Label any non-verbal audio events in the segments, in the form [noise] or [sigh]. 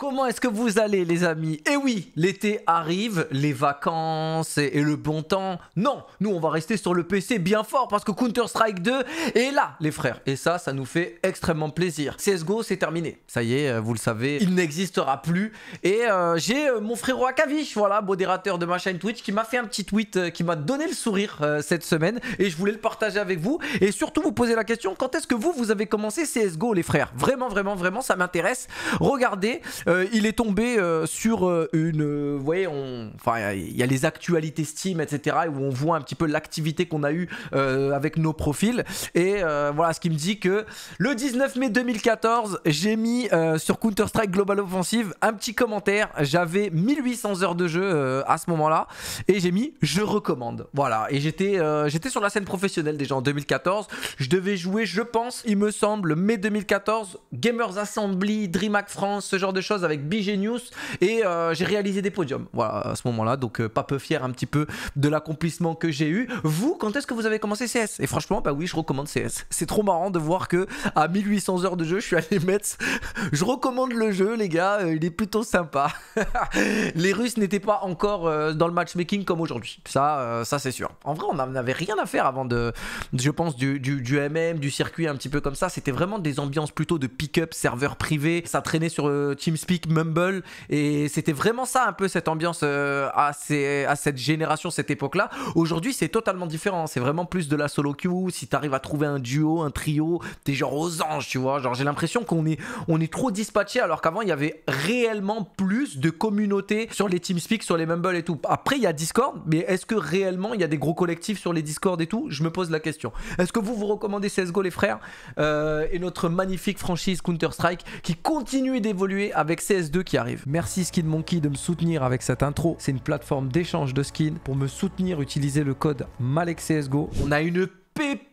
Comment est-ce que vous allez les amis Eh oui, l'été arrive, les vacances et, le bon temps. Non, nous on va rester sur le PC bien fort parce que Counter-Strike 2 est là les frères. Et ça, ça nous fait extrêmement plaisir. CSGO c'est terminé. Ça y est, euh, vous le savez, il n'existera plus. Et euh, j'ai euh, mon frérot Akavish, voilà, modérateur de ma chaîne Twitch, qui m'a fait un petit tweet qui m'a donné le sourire cette semaine. Et je voulais le partager avec vous. Et surtout vous poser la question, quand est-ce que vous, vous avez commencé CSGO les frères Vraiment, vraiment, vraiment, ça m'intéresse. Regardez. Euh, il est tombé euh, sur euh, une. Vous voyez, enfin, il y, a les actualités Steam, etc., où on voit un petit peu l'activité qu'on a eue avec nos profils. Et voilà ce qui me dit que le 19 mai 2014, j'ai mis sur Counter-Strike Global Offensive un petit commentaire. J'avais 1800 heures de jeu à ce moment-là. Et j'ai mis je recommande. Voilà. Et j'étais j'étais sur la scène professionnelle déjà en 2014. Je devais jouer, je pense, il me semble, mai 2014, Gamers Assembly, DreamHack France, ce genre de choses avec avec Bigenius et euh, j'ai réalisé des podiums. Voilà, à ce moment-là, donc euh, pas peu fier un petit peu de l'accomplissement que j'ai eu. Vous, quand est-ce que vous avez commencé CS Et franchement, bah oui, je recommande CS. C'est trop marrant de voir que à 1800 heures de jeu, je suis allé mettre. [laughs] je recommande le jeu, les gars, euh, il est plutôt sympa. [laughs] les Russes n'étaient pas encore dans le matchmaking comme aujourd'hui. Ça, ça c'est sûr. En vrai, on n'avait rien à faire avant de, je pense, du, du MM, du circuit un petit peu comme ça. C'était vraiment des ambiances plutôt de pick-up, serveur privé. Ça traînait sur TeamSpeak mumble. Et c'était vraiment ça un peu cette ambiance euh, à, cette génération, cette époque-là. Aujourd'hui, c'est totalement différent. C'est vraiment plus de la solo queue. Si tu arrives à trouver un duo, un trio, t'es genre aux anges, tu vois. Genre, j'ai l'impression qu'on est, on est trop dispatché alors qu'avant, il y avait réellement plus de communautés sur les TeamSpeak, sur les Mumble et tout. Après, il y a Discord, mais est-ce que réellement il y a des gros collectifs sur les Discord et tout Je me pose la question. Est-ce que vous vous recommandez CSGO, les frères euh, Et notre magnifique franchise Counter-Strike qui continue d'évoluer avec CS2 qui arrive. Merci Skin Monkey de me soutenir avec cette intro. C'est une plateforme d'échange de skins. Pour me soutenir, utilisez le code MalexCSGO. On a une pépite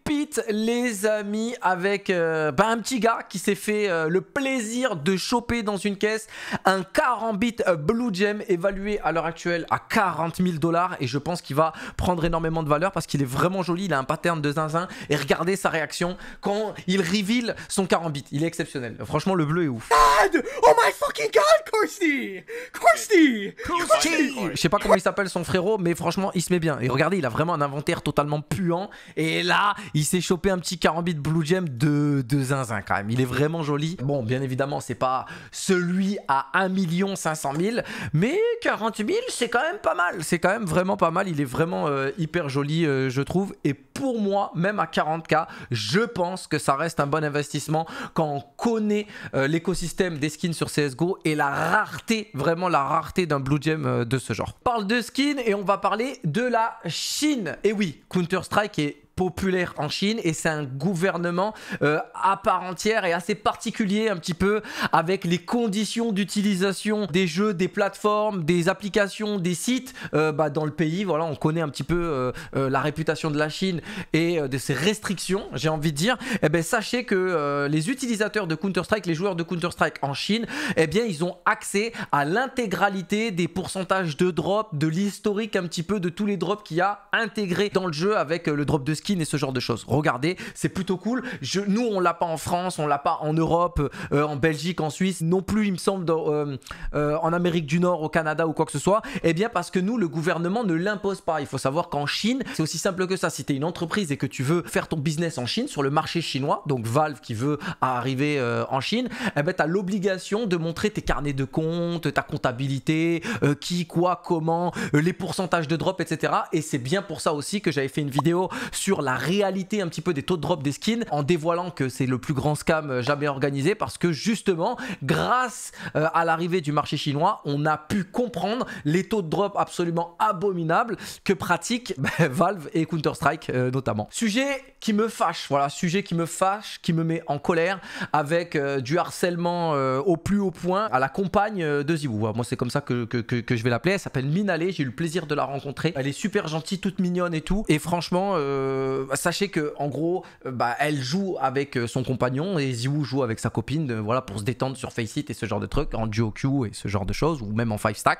les amis avec euh, bah, un petit gars qui s'est fait euh, le plaisir de choper dans une caisse un 40-bit euh, Blue Gem évalué à l'heure actuelle à 40 000 dollars et je pense qu'il va prendre énormément de valeur parce qu'il est vraiment joli, il a un pattern de zinzin et regardez sa réaction quand il reveal son 40-bit, il est exceptionnel. Franchement le bleu est ouf. oh my fucking god Christy! Christy! Je sais pas comment il s'appelle son frérot mais franchement il se met bien et regardez il a vraiment un inventaire totalement puant et là il s'est chopé un petit de Blue Gem de, zinzin quand même. Il est vraiment joli. Bon, bien évidemment, c'est pas celui à 1 500 000, mais 40 000, c'est quand même pas mal. C'est quand même vraiment pas mal. Il est vraiment euh, hyper joli, euh, je trouve. Et pour moi, même à 40K, je pense que ça reste un bon investissement quand on connaît euh, l'écosystème des skins sur CSGO et la rareté, vraiment la rareté d'un Blue Gem de ce genre. On parle de skins et on va parler de la Chine. Et oui, Counter-Strike est populaire en Chine et c'est un gouvernement euh, à part entière et assez particulier un petit peu avec les conditions d'utilisation des jeux, des plateformes, des applications, des sites euh, bah, dans le pays. Voilà, on connaît un petit peu euh, la réputation de la Chine et de ses restrictions, j'ai envie de dire. Eh ben, sachez que les utilisateurs de Counter-Strike, les joueurs de Counter-Strike en Chine, eh bien ils ont accès à l'intégralité des pourcentages de drops, de l'historique un petit peu de tous les drops qu'il y a intégrés dans le jeu avec le drop de ski et ce genre de choses. Regardez, c'est plutôt cool. nous, on l'a pas en France, on l'a pas en Europe, euh, en Belgique, en Suisse, non plus, il me semble, euh, euh, en Amérique du Nord, au Canada ou quoi que ce soit. Eh bien, parce que nous, le gouvernement ne l'impose pas. Il faut savoir qu'en Chine, c'est aussi simple que ça. Si tu es une entreprise et que tu veux faire ton business en Chine, sur le marché chinois, donc Valve qui veut arriver en Chine, eh ben, tu as l'obligation de montrer tes carnets de compte, ta comptabilité, qui, quoi, comment, les pourcentages de drop, etc. Et c'est bien pour ça aussi que j'avais fait une vidéo sur la réalité un petit peu des taux de drop des skins en dévoilant que c'est le plus grand scam euh, jamais organisé parce que justement, grâce euh, à l'arrivée du marché chinois, on a pu comprendre les taux de drop absolument abominables que pratiquent [laughs] bah, Valve et Counter-Strike euh, notamment. Sujet qui me fâche, voilà, sujet qui me fâche, qui me met en colère, avec euh, du harcèlement euh, au plus haut point à la compagne euh, de Zibou. Moi, c'est comme ça que, que, je vais l'appeler. Elle s'appelle Minale, j'ai eu le plaisir de la rencontrer. Elle est super gentille, toute mignonne et tout. Et franchement, bah, sachez que en gros, bah, elle joue avec son compagnon et Zibou joue avec sa copine, voilà, pour se détendre sur Faceit et ce genre de trucs, en duo Q et ce genre de choses, ou même en 5 stack.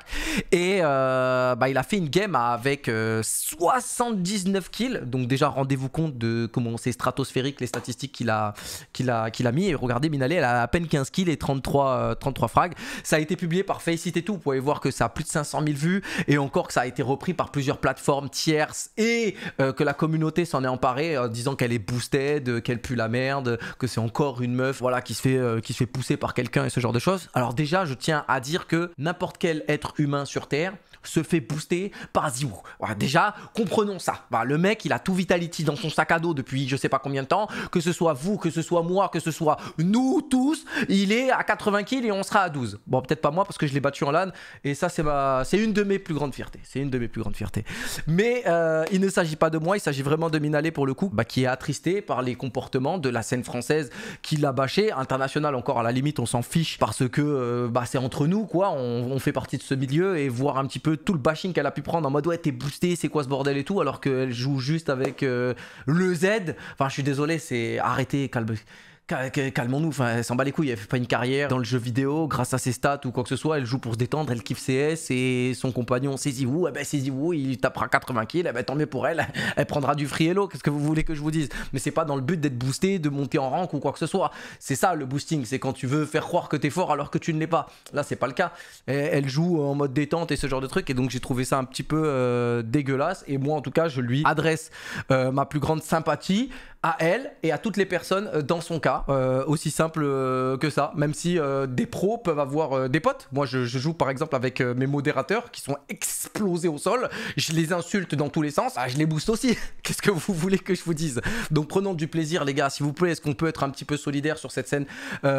Et bah, il a fait une game avec 79 kills, donc déjà rendez-vous compte de comment c'est stratosphérique les statistiques qu'il a, qu'il a, qu'il a mis. Et regardez, Minale, elle a à peine 15 kills et 33, 33 euh, frags. Ça a été publié par Faceit et tout. Vous pouvez voir que ça a plus de 500 000 vues et encore que ça a été repris par plusieurs plateformes tierces et euh, que la communauté s'en est emparée en euh, disant qu'elle est boosted, qu'elle pue la merde, que c'est encore une meuf voilà, qui, se fait, qui se fait pousser par quelqu'un et ce genre de choses. Alors déjà, je tiens à dire que n'importe quel être humain sur Terre se fait booster par Ziou. déjà, comprenons ça. le mec, il a tout Vitality dans son sac à dos depuis je sais pas combien de temps. Que ce soit vous, que ce soit moi, que ce soit nous tous, il est à 80 kills et on sera à 12. Bon, peut-être pas moi parce que je l'ai battu en LAN. Et ça, c'est ma... une de mes plus grandes fiertés. C'est une de mes plus grandes fiertés. Mais euh, il ne s'agit pas de moi, il s'agit vraiment de Minalé pour le coup, bah, qui est attristé par les comportements de la scène française qui l'a bâché. International, encore à la limite, on s'en fiche parce que euh, bah, c'est entre nous, quoi. On, on fait partie de ce milieu et voir un petit peu tout le bashing qu'elle a pu prendre en mode ouais t'es boosté, c'est quoi ce bordel et tout, alors qu'elle joue juste avec euh, le Z. Enfin je suis désolé, c'est arrêté calme calmons-nous, enfin, elle s'en bat les couilles, elle fait pas une carrière dans le jeu vidéo grâce à ses stats ou quoi que ce soit, elle joue pour se détendre, elle kiffe CS et son compagnon c'est vous, eh ben vous. il tapera 80 kills, eh ben tant mieux pour elle, [laughs] elle prendra du free qu'est-ce que vous voulez que je vous dise Mais c'est pas dans le but d'être boosté, de monter en rank ou quoi que ce soit, c'est ça le boosting, c'est quand tu veux faire croire que t'es fort alors que tu ne l'es pas, là c'est pas le cas, elle joue en mode détente et ce genre de truc et donc j'ai trouvé ça un petit peu euh, dégueulasse et moi en tout cas je lui adresse euh, ma plus grande sympathie à elle et à toutes les personnes euh, dans son cas euh, aussi simple euh, que ça. Même si euh, des pros peuvent avoir des potes. Moi, je, joue par exemple avec mes modérateurs qui sont explosés au sol. Je les insulte dans tous les sens. Ah, je les booste aussi. [laughs] Qu'est-ce que vous voulez que je vous dise Donc, prenons du plaisir, les gars. S'il vous plaît, est-ce qu'on peut être un petit peu solidaire sur cette scène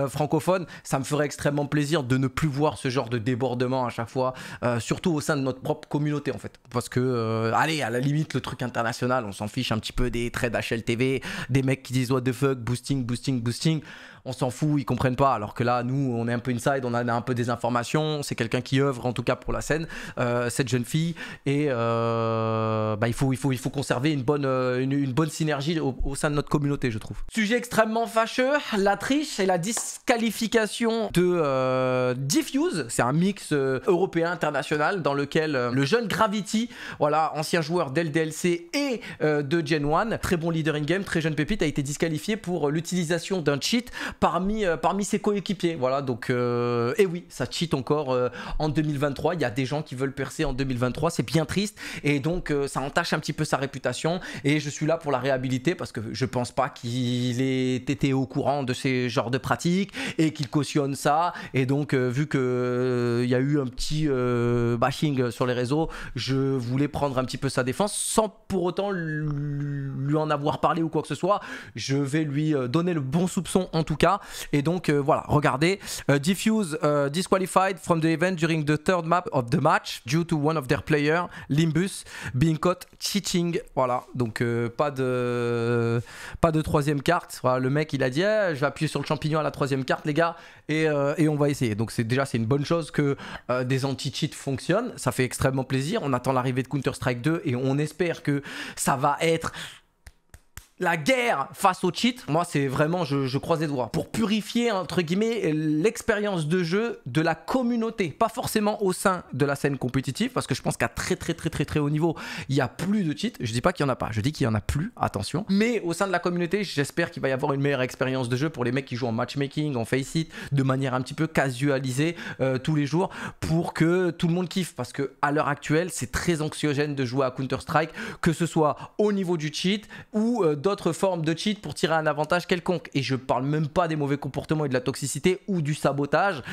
francophone Ça me ferait extrêmement plaisir de ne plus voir ce genre de débordement à chaque fois, surtout au sein de notre propre communauté en fait. Parce que, allez, à la limite, le truc international, on s'en fiche un petit peu des traits d'HLTV, des mecs qui disent what the fuck, boosting, boosting, boosting Agostinho, on s'en fout, ils comprennent pas. Alors que là, nous, on est un peu inside, on a un peu des informations. C'est quelqu'un qui œuvre, en tout cas pour la scène, euh, cette jeune fille. Et euh, bah, il, faut, il, faut, il faut conserver une bonne, euh, une, bonne synergie au, sein de notre communauté, je trouve. Sujet extrêmement fâcheux la triche et la disqualification de Diffuse. C'est un mix européen, international, dans lequel le jeune Gravity, voilà, ancien joueur d'LDLC et de Gen One, très bon leader in-game, très jeune pépite, a été disqualifié pour l'utilisation d'un cheat parmi, euh, parmi ses coéquipiers. Voilà, donc, euh, et oui, ça cheat encore euh, en 2023. Il y a des gens qui veulent percer en 2023, c'est bien triste. Et donc, ça entache un petit peu sa réputation. Et je suis là pour la réhabiliter parce que je pense pas qu'il ait été au courant de ces genres de pratiques et qu'il cautionne ça. Et donc, vu que il y a eu un petit bashing sur les réseaux, je voulais prendre un petit peu sa défense sans pour autant lui en avoir parlé ou quoi que ce soit. Je vais lui donner le bon soupçon en tout cas. Et donc euh, voilà, regardez. Euh, diffuse euh, disqualified from the event during the third map of the match due to one of their players, Limbus, being caught cheating. Voilà, donc pas de pas de troisième carte. Voilà, le mec il a dit eh, je vais appuyer sur le champignon à la troisième carte les gars et, et on va essayer. Donc c'est déjà c'est une bonne chose que des anti-cheats fonctionnent. Ça fait extrêmement plaisir. On attend l'arrivée de Counter-Strike 2 et on espère que ça va être la guerre face au cheat, moi c'est vraiment, je, je, croise les doigts, pour purifier entre guillemets l'expérience de jeu de la communauté, pas forcément au sein de la scène compétitive, parce que je pense qu'à très très très très très haut niveau, il n'y a plus de cheat, je dis pas qu'il n'y en a pas, je dis qu'il n'y en a plus, attention, mais au sein de la communauté, j'espère qu'il va y avoir une meilleure expérience de jeu pour les mecs qui jouent en matchmaking, en face it, de manière un petit peu casualisée euh, tous les jours, pour que tout le monde kiffe, parce que à l'heure actuelle, c'est très anxiogène de jouer à Counter-Strike, que ce soit au niveau du cheat ou euh, dans d'autres formes de cheat pour tirer un avantage quelconque. Et je parle même pas des mauvais comportements et de la toxicité ou du sabotage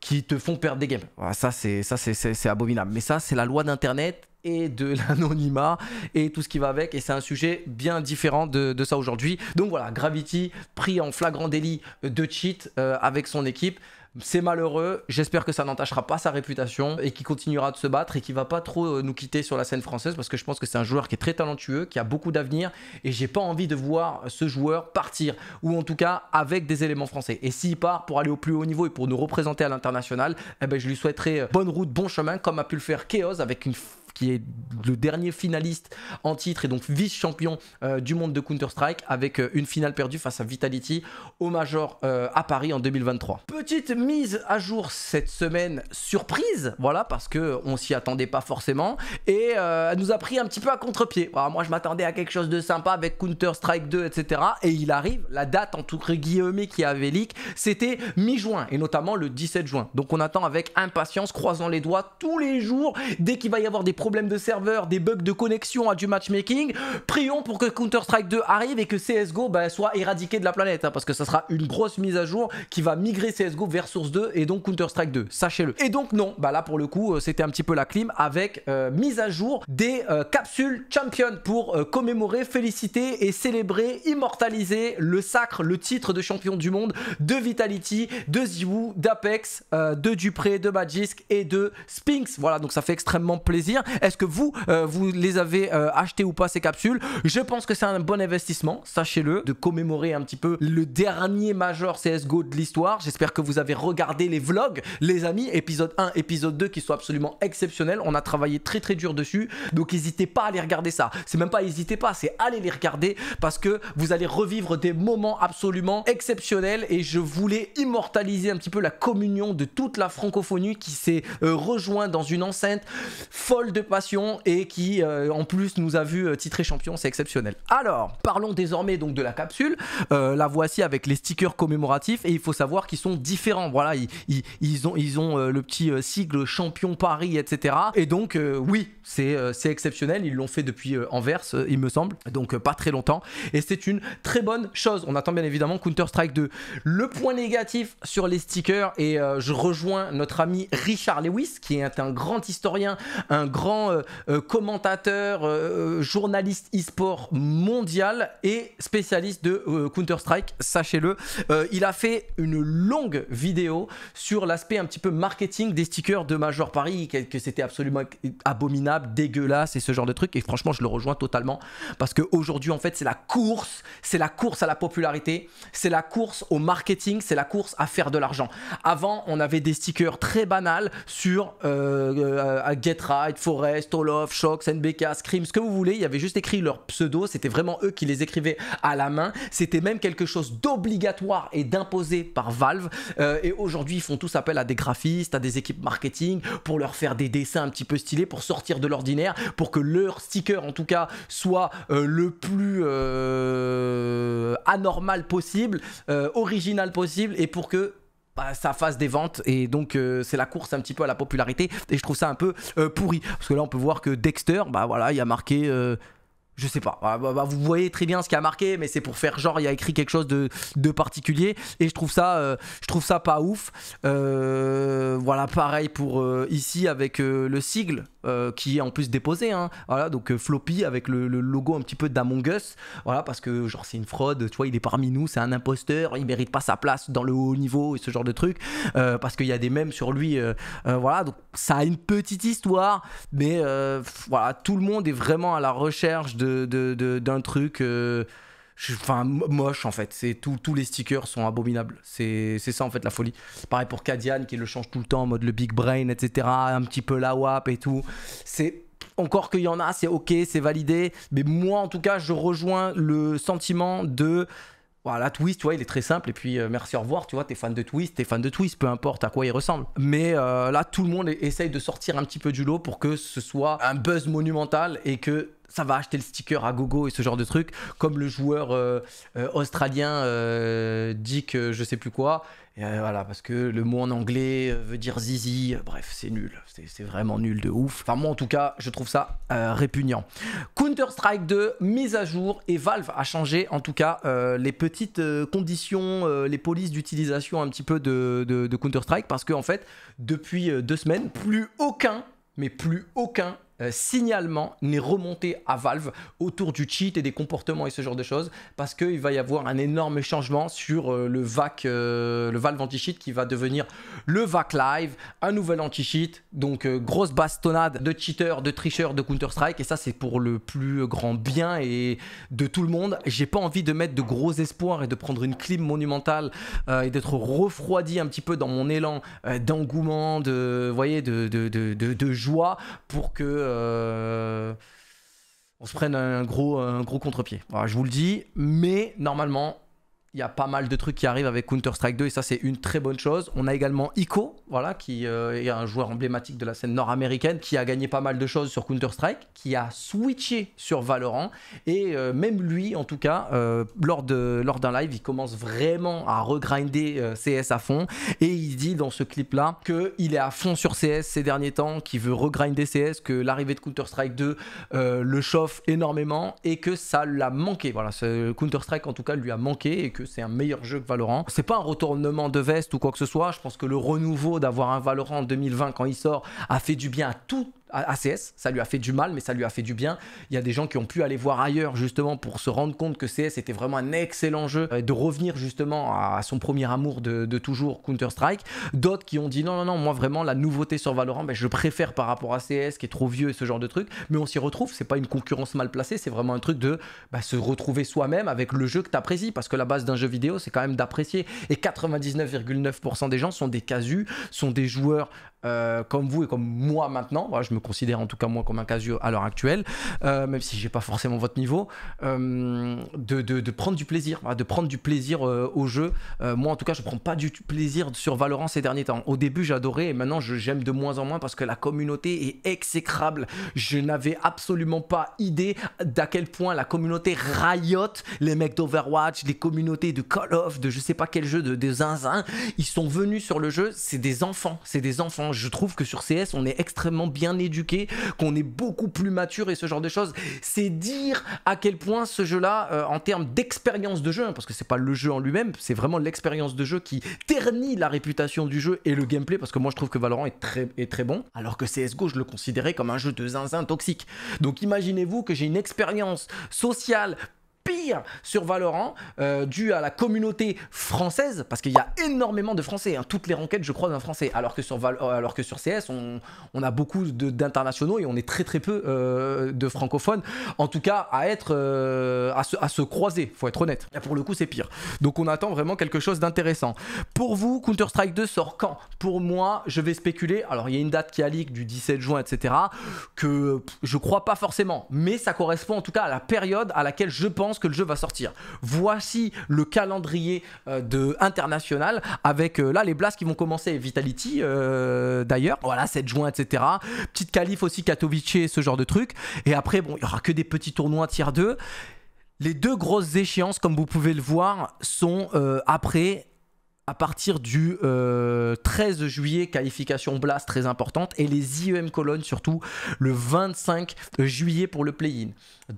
qui te font perdre des games. Ah, c'est ça, c'est abominable. Mais ça, c'est la loi d'Internet et de [laughs] l'anonymat et tout ce qui va avec. Et c'est un sujet bien différent de, ça aujourd'hui. Donc voilà, Gravity pris en flagrant délit de cheat euh, avec son équipe. C'est malheureux. J'espère que ça n'entachera pas sa réputation et qu'il continuera de se battre et qu'il va pas trop euh, nous quitter sur la scène française parce que je pense que c'est un joueur qui est très talentueux, qui a beaucoup d'avenir et j'ai pas envie de voir ce joueur partir ou en tout cas avec des éléments français. Et s'il part pour aller au plus haut niveau et pour nous représenter à l'international, eh ben je lui souhaiterais euh, bonne route, bon chemin comme a pu le faire Chaos avec une qui est le dernier finaliste en titre et donc vice-champion euh, du monde de Counter-Strike avec euh, une finale perdue face à Vitality au Major euh, à Paris en 2023. Petite mise à jour cette semaine surprise, voilà parce que on s'y attendait pas forcément et elle nous a pris un petit peu à contre-pied. moi je m'attendais à quelque chose de sympa avec Counter-Strike 2 etc. Et il arrive, la date en tout cas guillemets qui avait leak, c'était mi-juin et notamment le 17 juin. Donc on attend avec impatience, croisant les doigts tous les jours dès qu'il va y avoir des problèmes de serveur, des bugs de connexion à du matchmaking. Prions pour que Counter-Strike 2 arrive et que CSGO bah, soit éradiqué de la planète. Hein, parce que ça sera une grosse mise à jour qui va migrer CSGO vers Source 2 et donc Counter-Strike 2. Sachez-le. Et donc non, bah là pour le coup, euh, c'était un petit peu la clim avec euh, mise à jour des euh, capsules champion pour commémorer, féliciter et célébrer, immortaliser le sacre, le titre de champion du monde de Vitality, de ZywOo, d'Apex, de Dupré, de Magisk et de Spinx. Voilà, donc ça fait extrêmement plaisir. Est-ce que vous, euh, vous les avez euh, achetés ou pas ces capsules Je pense que c'est un bon investissement, sachez-le, de commémorer un petit peu le dernier Major CSGO de l'histoire. J'espère que vous avez regardé les vlogs, les amis, épisode 1, épisode 2 qui sont absolument exceptionnels. On a travaillé très très dur dessus, donc n'hésitez pas à aller regarder ça. C'est même pas n'hésitez pas, c'est aller les regarder parce que vous allez revivre des moments absolument exceptionnels et je voulais immortaliser un petit peu la communion de toute la francophonie qui s'est euh, rejoint rejointe dans une enceinte folle de passion et qui euh, en plus nous a vu euh, titrer champion, c'est exceptionnel. Alors, parlons désormais donc de la capsule. Euh, la voici avec les stickers commémoratifs et il faut savoir qu'ils sont différents. Voilà, ils, ont, ils ont le petit sigle champion Paris, etc. Et donc, oui, c'est exceptionnel. Ils l'ont fait depuis Anvers, il me semble, donc pas très longtemps. Et c'est une très bonne chose. On attend bien évidemment Counter-Strike 2. Le point négatif sur les stickers, et je rejoins notre ami Richard Lewis, qui est un grand historien, un grand euh, euh, commentateur, euh, journaliste e-sport mondial et spécialiste de Counter-Strike, sachez-le. il a fait une longue vidéo sur l'aspect un petit peu marketing des stickers de Major Paris, que, que c'était absolument abominable, dégueulasse et ce genre de truc. Et franchement, je le rejoins totalement parce qu'aujourd'hui, en fait, c'est la course, c'est la course à la popularité, c'est la course au marketing, c'est la course à faire de l'argent. Avant, on avait des stickers très banals sur Get Right, For Torres, Olof, Shox, NBK, Scream, ce que vous voulez. Il y avait juste écrit leur pseudo. C'était vraiment eux qui les écrivaient à la main. C'était même quelque chose d'obligatoire et d'imposé par Valve. Euh, et aujourd'hui, ils font tous appel à des graphistes, à des équipes marketing pour leur faire des dessins un petit peu stylés, pour sortir de l'ordinaire, pour que leur sticker, en tout cas, soit euh, le plus euh, anormal possible, original possible, et pour que bah, ça fasse des ventes et donc euh, c'est la course un petit peu à la popularité et je trouve ça un peu euh, pourri parce que là on peut voir que Dexter bah voilà il a marqué euh, je sais pas. Ah, bah, bah, vous voyez très bien ce qui a marqué, mais c'est pour faire genre il y a écrit quelque chose de, particulier. Et je trouve ça, euh, je trouve ça pas ouf. Euh, voilà, pareil pour euh, ici avec le sigle qui est en plus déposé. Hein. Voilà, donc floppy avec le, logo un petit peu d'Among Us. Voilà, parce que genre c'est une fraude. Tu vois, il est parmi nous, c'est un imposteur, il mérite pas sa place dans le haut niveau et ce genre de truc. parce qu'il y a des mèmes sur lui. voilà, donc ça a une petite histoire, mais voilà, tout le monde est vraiment à la recherche de d'un de, truc euh, enfin moche en fait c'est tout, tous les stickers sont abominables c'est ça en fait la folie pareil pour Kadian qui le change tout le temps en mode le big brain etc un petit peu la WAP et tout c'est encore qu'il y en a c'est ok c'est validé mais moi en tout cas je rejoins le sentiment de voilà, Twist, tu vois, il est très simple. Et puis, euh, merci, au revoir. Tu vois, t'es fan de Twist, t'es fan de Twist, peu importe à quoi il ressemble. Mais euh, là, tout le monde essaye de sortir un petit peu du lot pour que ce soit un buzz monumental et que ça va acheter le sticker à gogo et ce genre de truc, comme le joueur euh, euh, australien dit euh, australien Dick, je sais plus quoi. voilà, parce que le mot en anglais veut dire zizi. Bref, c'est nul. C'est vraiment nul de ouf. Enfin, moi, en tout cas, je trouve ça répugnant. Counter-Strike 2, mise à jour. Et Valve a changé, en tout cas, les petites conditions, les polices d'utilisation un petit peu de, de Counter-Strike. Parce que, en fait, depuis deux semaines, plus aucun mais plus aucun euh, signalement n'est remonté à Valve autour du cheat et des comportements et ce genre de choses parce qu'il va y avoir un énorme changement sur euh, le VAC, euh, le Valve anti-cheat qui va devenir le VAC Live, un nouvel anti-cheat. Donc grosse bastonnade de cheaters, de tricheurs, de Counter-Strike et ça c'est pour le plus grand bien et de tout le monde. J'ai pas envie de mettre de gros espoirs et de prendre une clim monumentale et d'être refroidi un petit peu dans mon élan d'engouement, de, voyez, de, de, de, joie pour que euh, on se prenne un gros, un gros contre-pied. je vous le dis, mais normalement, il y a pas mal de trucs qui arrivent avec Counter-Strike 2 et ça c'est une très bonne chose. On a également Ico, voilà, qui euh, est un joueur emblématique de la scène nord-américaine, qui a gagné pas mal de choses sur Counter-Strike, qui a switché sur Valorant et euh, même lui en tout cas, euh, lors, de, lors d'un live, il commence vraiment à regrinder CS à fond et il dit dans ce clip là qu'il est à fond sur CS ces derniers temps, qu'il veut regrinder CS, que l'arrivée de Counter-Strike 2 le chauffe énormément et que ça l'a manqué. Voilà, Counter-Strike en tout cas lui a manqué et que c'est un meilleur jeu que Valorant. C'est pas un retournement de veste ou quoi que ce soit. Je pense que le renouveau d'avoir un Valorant en 2020 quand il sort a fait du bien à tout ACS. Ça lui a fait du mal, mais ça lui a fait du bien. Il y a des gens qui ont pu aller voir ailleurs justement pour se rendre compte que CS était vraiment un excellent jeu, euh, de revenir justement à son premier amour de, toujours Counter-Strike. D'autres qui ont dit non, non, non, moi vraiment la nouveauté sur Valorant, ben, je préfère par rapport à CS qui est trop vieux et ce genre de truc. Mais on s'y retrouve, c'est pas une concurrence mal placée, c'est vraiment un truc de ben, se retrouver soi-même avec le jeu que tu apprécies parce que la base d'un jeu vidéo c'est quand même d'apprécier. Et 99,9% des gens sont des casus, sont des joueurs euh, comme vous et comme moi maintenant, je me considère en tout cas moi comme un casio à l'heure actuelle, euh, même si j'ai pas forcément votre niveau, euh, de, de, prendre du plaisir, de prendre du plaisir au jeu. moi en tout cas, je prends pas du plaisir sur Valorant ces derniers temps. Au début, j'adorais et maintenant j'aime de moins en moins parce que la communauté est exécrable. Je n'avais absolument pas idée d'à quel point la communauté Riot, les mecs d'Overwatch, les communautés de Call of, de je sais pas quel jeu, de, de zinzin. Ils sont venus sur le jeu, c'est des enfants, c'est des enfants je trouve que sur CS, on est extrêmement bien éduqué, qu'on est beaucoup plus mature et ce genre de choses. C'est dire à quel point ce jeu-là, euh, en termes d'expérience de jeu, hein, parce que c'est pas le jeu en lui-même, c'est vraiment l'expérience de jeu qui ternit la réputation du jeu et le gameplay, parce que moi je trouve que Valorant est très, est très bon, alors que CSGO, je le considérais comme un jeu de zinzin toxique. Donc imaginez-vous que j'ai une expérience sociale pire sur Valorant, euh, dû à la communauté française, parce qu'il y a énormément de Français, hein. toutes les renquêtes je crois d'un Français, alors que sur, Val euh, alors que sur CS on, a beaucoup d'internationaux et on est très très peu euh, de francophones, en tout cas à être, à, se, à se croiser, faut être honnête. pour le coup c'est pire. Donc on attend vraiment quelque chose d'intéressant. Pour vous, Counter-Strike 2 sort quand Pour moi, je vais spéculer, alors il y a une date qui a leak du 17 juin, etc., que je crois pas forcément, mais ça correspond en tout cas à la période à laquelle je pense que le jeu va sortir. Voici le calendrier euh, de international avec euh, là les blasts qui vont commencer. Vitality euh, d'ailleurs, voilà 7 juin, etc. Petite calife aussi Katowice, ce genre de truc. Et après, bon, il y aura que des petits tournois tiers 2. Les deux grosses échéances, comme vous pouvez le voir, sont après à partir du 13 euh, juillet, qualification Blast très importante, et les IEM colonnes surtout le 25 juillet pour le play-in.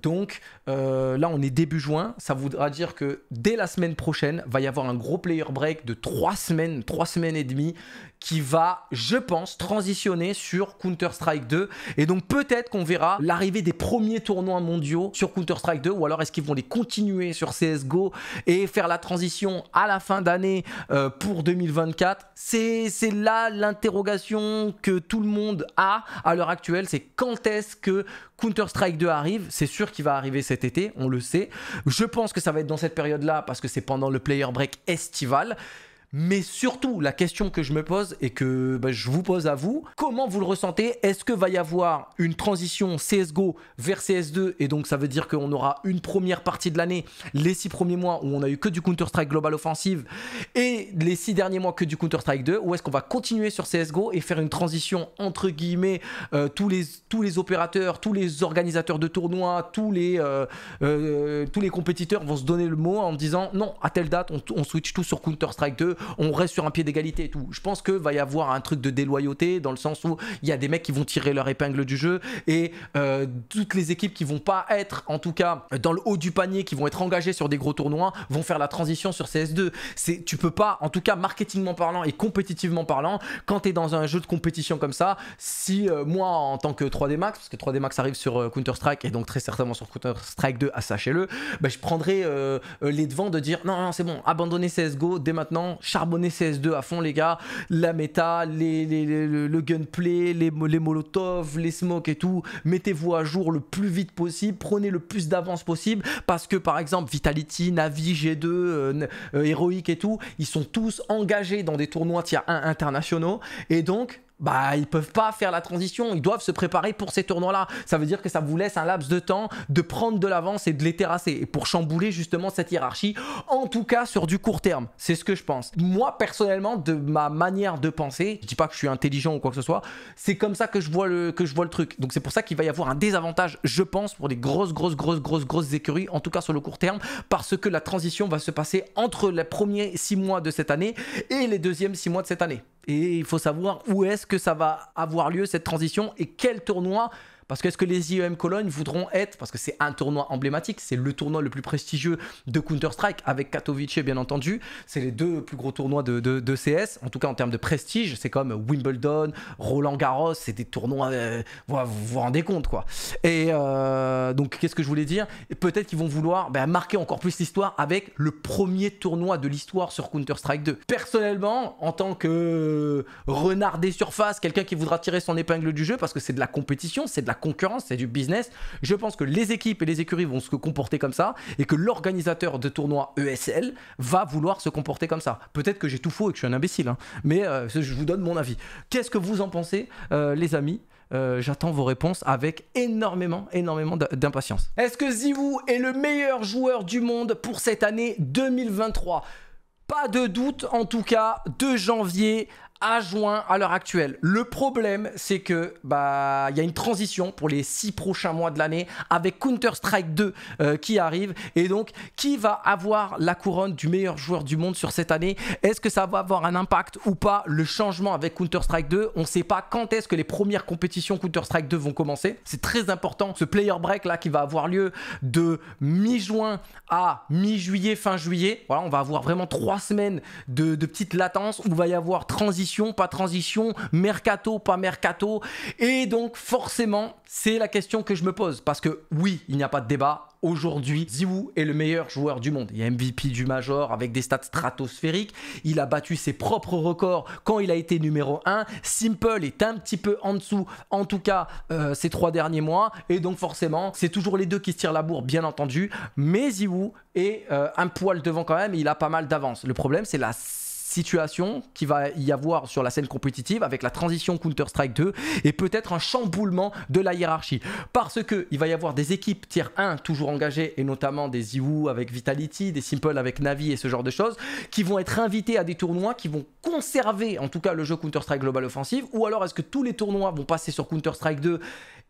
Donc euh, là, on est début juin, ça voudra dire que dès la semaine prochaine, va y avoir un gros player break de 3 semaines, 3 semaines et demie, qui va, je pense, transitionner sur Counter-Strike 2. Et donc peut-être qu'on verra l'arrivée des premiers tournois mondiaux sur Counter-Strike 2, ou alors est-ce qu'ils vont les continuer sur CSGO et faire la transition à la fin d'année euh, pour 2024 C'est là l'interrogation que tout le monde a à l'heure actuelle, c'est quand est-ce que Counter-Strike 2 arrive, c'est sûr qu'il va arriver cet été, on le sait. Je pense que ça va être dans cette période-là parce que c'est pendant le player break estival. Mais surtout, la question que je me pose et que bah, je vous pose à vous, comment vous le ressentez Est-ce que va y avoir une transition CSGO vers CS2 Et donc ça veut dire qu'on aura une première partie de l'année, les six premiers mois où on a eu que du Counter-Strike Global Offensive et les six derniers mois que du Counter-Strike 2, ou est-ce qu'on va continuer sur CSGO et faire une transition entre guillemets euh, tous, les, tous les opérateurs, tous les organisateurs de tournois, tous les, euh, euh, tous les compétiteurs vont se donner le mot en disant non, à telle date on switch tout sur Counter-Strike 2 on reste sur un pied d'égalité et tout. Je pense que va y avoir un truc de déloyauté dans le sens où il y a des mecs qui vont tirer leur épingle du jeu et euh, toutes les équipes qui vont pas être en tout cas dans le haut du panier, qui vont être engagées sur des gros tournois, vont faire la transition sur CS2. C'est tu peux pas, en tout cas marketingment parlant et compétitivement parlant, quand tu es dans un jeu de compétition comme ça, si euh, moi en tant que 3D Max, parce que 3D Max arrive sur euh, Counter Strike et donc très certainement sur Counter Strike 2, à ah, sachez-le, bah, je prendrais les devants de dire non non c'est bon, abandonnez CS:GO dès maintenant, charbonner CS2 à fond, les gars. La méta, les, le gunplay, les, molotovs, les smokes et tout. Mettez-vous à jour le plus vite possible. Prenez le plus d'avance possible. Parce que, par exemple, Vitality, Navi, G2, euh, euh, Heroic et tout, ils sont tous engagés dans des tournois tiers 1 internationaux. Et donc, bah ils peuvent pas faire la transition, ils doivent se préparer pour ces tournois là Ça veut dire que ça vous laisse un laps de temps de prendre de l'avance et de les terrasser et pour chambouler justement cette hiérarchie en tout cas sur du court terme. C'est ce que je pense. Moi personnellement de ma manière de penser, je dis pas que je suis intelligent ou quoi que ce soit, c'est comme ça que je vois le que je vois le truc. Donc c'est pour ça qu'il va y avoir un désavantage, je pense, pour les grosses grosses grosses grosses grosses écuries en tout cas sur le court terme parce que la transition va se passer entre les premiers six mois de cette année et les deuxièmes six mois de cette année et il faut savoir où est-ce que ça va avoir lieu cette transition et quel tournoi parce que est-ce que les IEM Cologne voudront être, parce que c'est un tournoi emblématique, c'est le tournoi le plus prestigieux de Counter-Strike, avec Katowice bien entendu, c'est les deux plus gros tournois de, CS, en tout cas en termes de prestige, c'est comme Wimbledon, Roland Garros, c'est des tournois, euh, vous vous rendez compte quoi. Et euh, donc qu'est-ce que je voulais dire Peut-être qu'ils vont vouloir ben, marquer encore plus l'histoire avec le premier tournoi de l'histoire sur Counter-Strike 2. Personnellement, en tant que renard des surfaces, quelqu'un qui voudra tirer son épingle du jeu, parce que c'est de la compétition, c'est de la concurrence, c'est du business. Je pense que les équipes et les écuries vont se comporter comme ça et que l'organisateur de tournoi ESL va vouloir se comporter comme ça. Peut-être que j'ai tout faux et que je suis un imbécile, hein, mais euh, je vous donne mon avis. Qu'est-ce que vous en pensez, euh, les amis euh, j'attends vos réponses avec énormément, énormément d'impatience. Est-ce que ZywOo est le meilleur joueur du monde pour cette année 2023 Pas de doute, en tout cas, 2 janvier à juin à l'heure actuelle. Le problème, c'est que bah il y a une transition pour les six prochains mois de l'année avec Counter Strike 2 euh, qui arrive et donc qui va avoir la couronne du meilleur joueur du monde sur cette année Est-ce que ça va avoir un impact ou pas le changement avec Counter Strike 2 On ne sait pas quand est-ce que les premières compétitions Counter Strike 2 vont commencer. C'est très important ce player break là qui va avoir lieu de mi-juin à mi-juillet fin juillet. Voilà, on va avoir vraiment trois semaines de, de petite latence où va y avoir transition pas transition, mercato, pas mercato. Et donc forcément, c'est la question que je me pose. Parce que oui, il n'y a pas de débat. Aujourd'hui, Ziwoo est le meilleur joueur du monde. Il est MVP du Major avec des stats stratosphériques. Il a battu ses propres records quand il a été numéro 1. Simple est un petit peu en dessous, en tout cas euh, ces trois derniers mois. Et donc forcément, c'est toujours les deux qui se tirent la bourre, bien entendu. Mais Ziwoo est euh, un poil devant quand même. Il a pas mal d'avance. Le problème, c'est la situation qui va y avoir sur la scène compétitive avec la transition Counter-Strike 2 et peut-être un chamboulement de la hiérarchie. Parce que il va y avoir des équipes tier 1 toujours engagées et notamment des ZywOo avec Vitality, des Simple avec Navi et ce genre de choses qui vont être invitées à des tournois qui vont conserver en tout cas le jeu Counter-Strike Global Offensive ou alors est-ce que tous les tournois vont passer sur Counter-Strike 2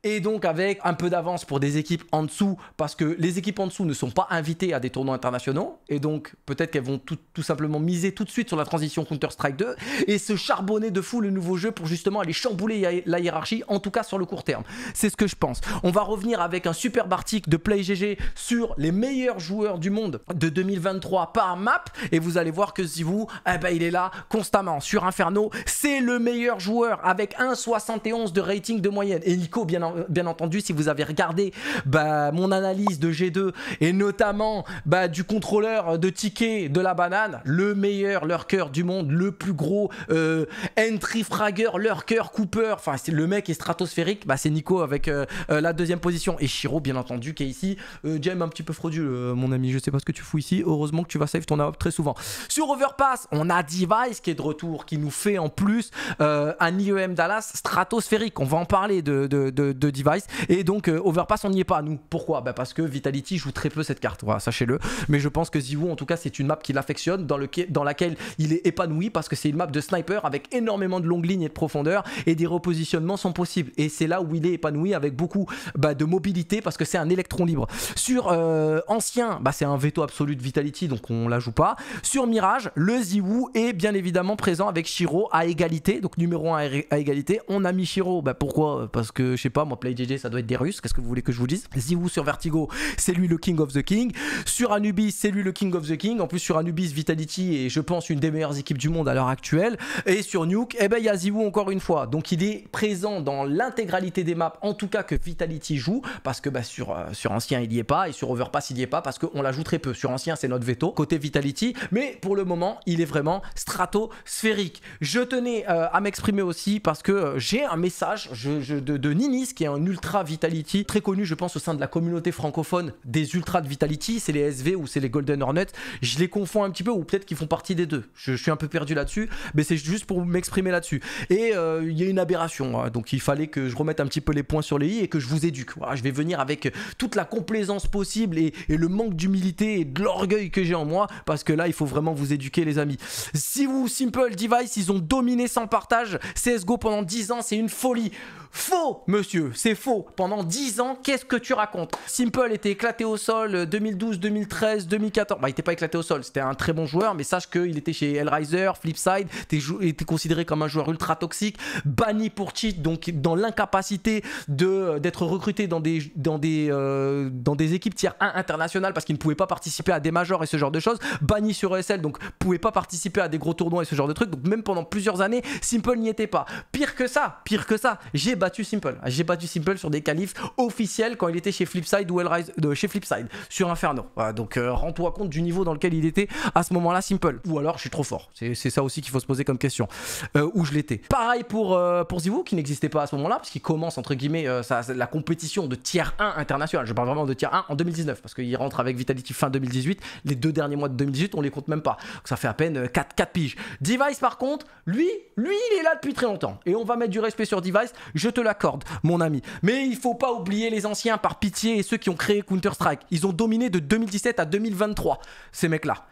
et donc avec un peu d'avance pour des équipes en dessous parce que les équipes en dessous ne sont pas invitées à des tournois internationaux et donc peut-être qu'elles vont tout, tout, simplement miser tout de suite sur la transition Counter-Strike 2 et se charbonner de fou le nouveau jeu pour justement aller chambouler la hiérarchie, en tout cas sur le court terme. C'est ce que je pense. On va revenir avec un superbe article de PlayGG sur les meilleurs joueurs du monde de 2023 par map et vous allez voir que Zivou, eh ben, il est là constamment. Sur Inferno, c'est le meilleur joueur avec 1,71 de rating de moyenne. Et Nico, bien, bien entendu, si vous avez regardé bah, mon analyse de G2 et notamment bah, du contrôleur de ticket de la banane, le meilleur lurker du monde, le plus gros euh, entry fragger, lurker, cooper. Enfin, le mec est stratosphérique. Bah, c'est Nico avec euh, euh, la deuxième position. Et Shiro, bien entendu, qui est ici. J'aime un petit peu frauduleux, mon ami. Je sais pas ce que tu fous ici. Heureusement que tu vas save ton AOP très souvent. Sur Overpass, on a Device qui est de retour, qui nous fait en plus un IEM Dallas stratosphérique. On va en parler de, Device. Et donc, Overpass, on n'y est pas, nous. Pourquoi bah, Parce que Vitality joue très peu cette carte. sachez-le. Mais je pense que ZywOo, en tout cas, c'est une map qui l'affectionne, dans, dans laquelle il il est épanoui parce que c'est une map de sniper avec énormément de longues lignes et de profondeur et des repositionnements sont possibles. Et c'est là où il est épanoui avec beaucoup bah, de mobilité parce que c'est un électron libre. Sur euh, Ancien, bah, c'est un veto absolu de Vitality donc on la joue pas. Sur Mirage, le Ziwu est bien évidemment présent avec Shiro à égalité, donc numéro 1 à égalité. On a mis Shiro, bah, pourquoi Parce que je sais pas, moi PlayJJ ça doit être des Russes, qu'est-ce que vous voulez que je vous dise Ziwu sur Vertigo, c'est lui le King of the King. Sur Anubis, c'est lui le King of the King. En plus sur Anubis, Vitality est je pense une des meilleures équipes du monde à l'heure actuelle. Et sur Nuke, eh ben, il y a Ziwoo encore une fois. Donc il est présent dans l'intégralité des maps, en tout cas que Vitality joue, parce que bah, sur, euh, sur Ancien, il n'y est pas, et sur Overpass, il n'y est pas, parce qu'on la joue très peu. Sur Ancien, c'est notre veto, côté Vitality. Mais pour le moment, il est vraiment stratosphérique. Je tenais euh, à m'exprimer aussi, parce que euh, j'ai un message de, Ninis, qui est un ultra Vitality, très connu, je pense, au sein de la communauté francophone des ultras de Vitality. C'est les SV ou c'est les Golden Hornets. Je les confonds un petit peu, ou peut-être qu'ils font partie des deux je, suis un peu perdu là-dessus, mais c'est juste pour m'exprimer là-dessus. Et euh, il y a une aberration, hein. donc il fallait que je remette un petit peu les points sur les i et que je vous éduque. je vais venir avec toute la complaisance possible et, et le manque d'humilité et de l'orgueil que j'ai en moi, parce que là, il faut vraiment vous éduquer, les amis. Si vous, Simple Device, ils ont dominé sans partage CSGO pendant 10 ans, c'est une folie. Faux, monsieur, c'est faux. Pendant 10 ans, qu'est-ce que tu racontes Simple était éclaté au sol 2012, 2013, 2014. Bah, il était pas éclaté au sol, c'était un très bon joueur, mais sache qu'il était chez Hellraiser, Flipside, était considéré comme un joueur ultra toxique, banni pour cheat, donc dans l'incapacité euh, d'être recruté dans des, dans, des, euh, dans des équipes tiers 1 internationales parce qu'il ne pouvait pas participer à des majors et ce genre de choses, banni sur ESL, donc pouvait pas participer à des gros tournois et ce genre de trucs. Donc même pendant plusieurs années, Simple n'y était pas. Pire que ça, pire que ça, j'ai battu Simple. J'ai battu Simple sur des qualifs officiels quand il était chez Flipside ou Rise de euh, chez Flipside sur Inferno. donc euh, rends-toi compte du niveau dans lequel il était à ce moment-là Simple. Ou alors je suis trop fort. C'est ça aussi qu'il faut se poser comme question. Euh, où je l'étais. Pareil pour, pour qui n'existait pas à ce moment-là parce qu'il commence entre guillemets ça la compétition de tiers 1 international. Je parle vraiment de tiers 1 en 2019 parce qu'il rentre avec Vitality fin 2018. Les deux derniers mois de 2018 on les compte même pas. ça fait à peine 4, 4 piges. Device par contre, lui, lui il est là depuis très longtemps. Et on va mettre du respect sur Device. Je je te l'accorde, mon ami. Mais il faut pas oublier les anciens, par pitié, et ceux qui ont créé Counter-Strike. Ils ont dominé de 2017 à 2023, ces mecs-là.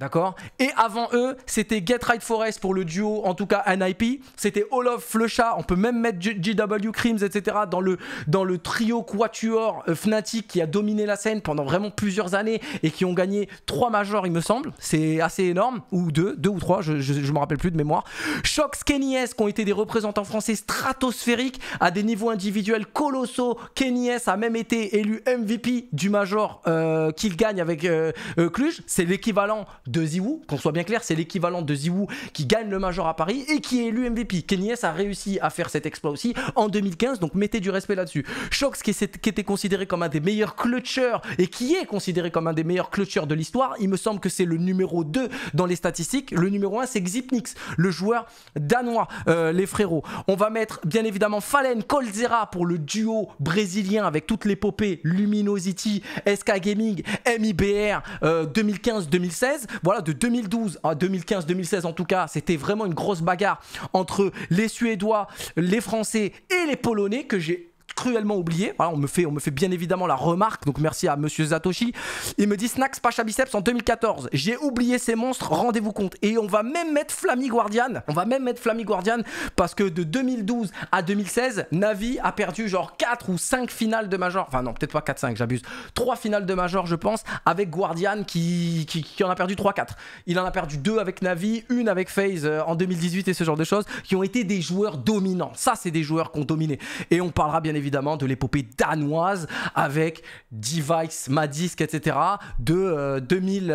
D'accord Et avant eux, c'était Get Right Forest pour le duo, en tout cas NIP. C'était Olof, Flusha, On peut même mettre GW Crims, etc. dans le, dans le trio Quatuor euh, Fnatic qui a dominé la scène pendant vraiment plusieurs années et qui ont gagné trois majors, il me semble. C'est assez énorme. Ou deux, deux ou trois, je ne me rappelle plus de mémoire. Shox, Kenny S, qui ont été des représentants français stratosphériques à des niveaux individuels colossaux. Kenny S a même été élu MVP du major euh, qu'il gagne avec euh, Cluj. C'est l'équivalent de Ziwu, qu'on soit bien clair, c'est l'équivalent de Ziwu qui gagne le Major à Paris et qui est élu MVP. Kenny a réussi à faire cet exploit aussi en 2015, donc mettez du respect là-dessus. Shox, qui, était considéré comme un des meilleurs clutchers... et qui est considéré comme un des meilleurs clutchers de l'histoire, il me semble que c'est le numéro 2 dans les statistiques. Le numéro 1, c'est Xipnix, le joueur danois, euh, les frérots. On va mettre bien évidemment Fallen, Colzera pour le duo brésilien avec toute l'épopée Luminosity, SK Gaming, euh, MIBR 2015-2016 voilà, de 2012 à 2015-2016 en tout cas, c'était vraiment une grosse bagarre entre les Suédois, les Français et les Polonais que j'ai cruellement oublié. Voilà, on me fait, on me fait bien évidemment la remarque, donc merci à Monsieur Zatoshi. Il me dit Snacks Pacha Biceps en 2014. J'ai oublié ces monstres, rendez-vous compte. Et on va même mettre Flammy Guardian. On va même mettre Flammy Guardian parce que de 2012 à 2016, Navi a perdu genre 4 ou 5 finales de Major. Enfin, non, peut-être pas 4-5, j'abuse. 3 finales de Major, je pense, avec Guardian qui, qui, en a perdu 3-4. Il en a perdu 2 avec Navi, une avec FaZe euh, en 2018 et ce genre de choses qui ont été des joueurs dominants. Ça, c'est des joueurs qui ont dominé. Et on parlera bien évidemment évidemment de l'épopée danoise avec Device, Madisk, etc. de 2018.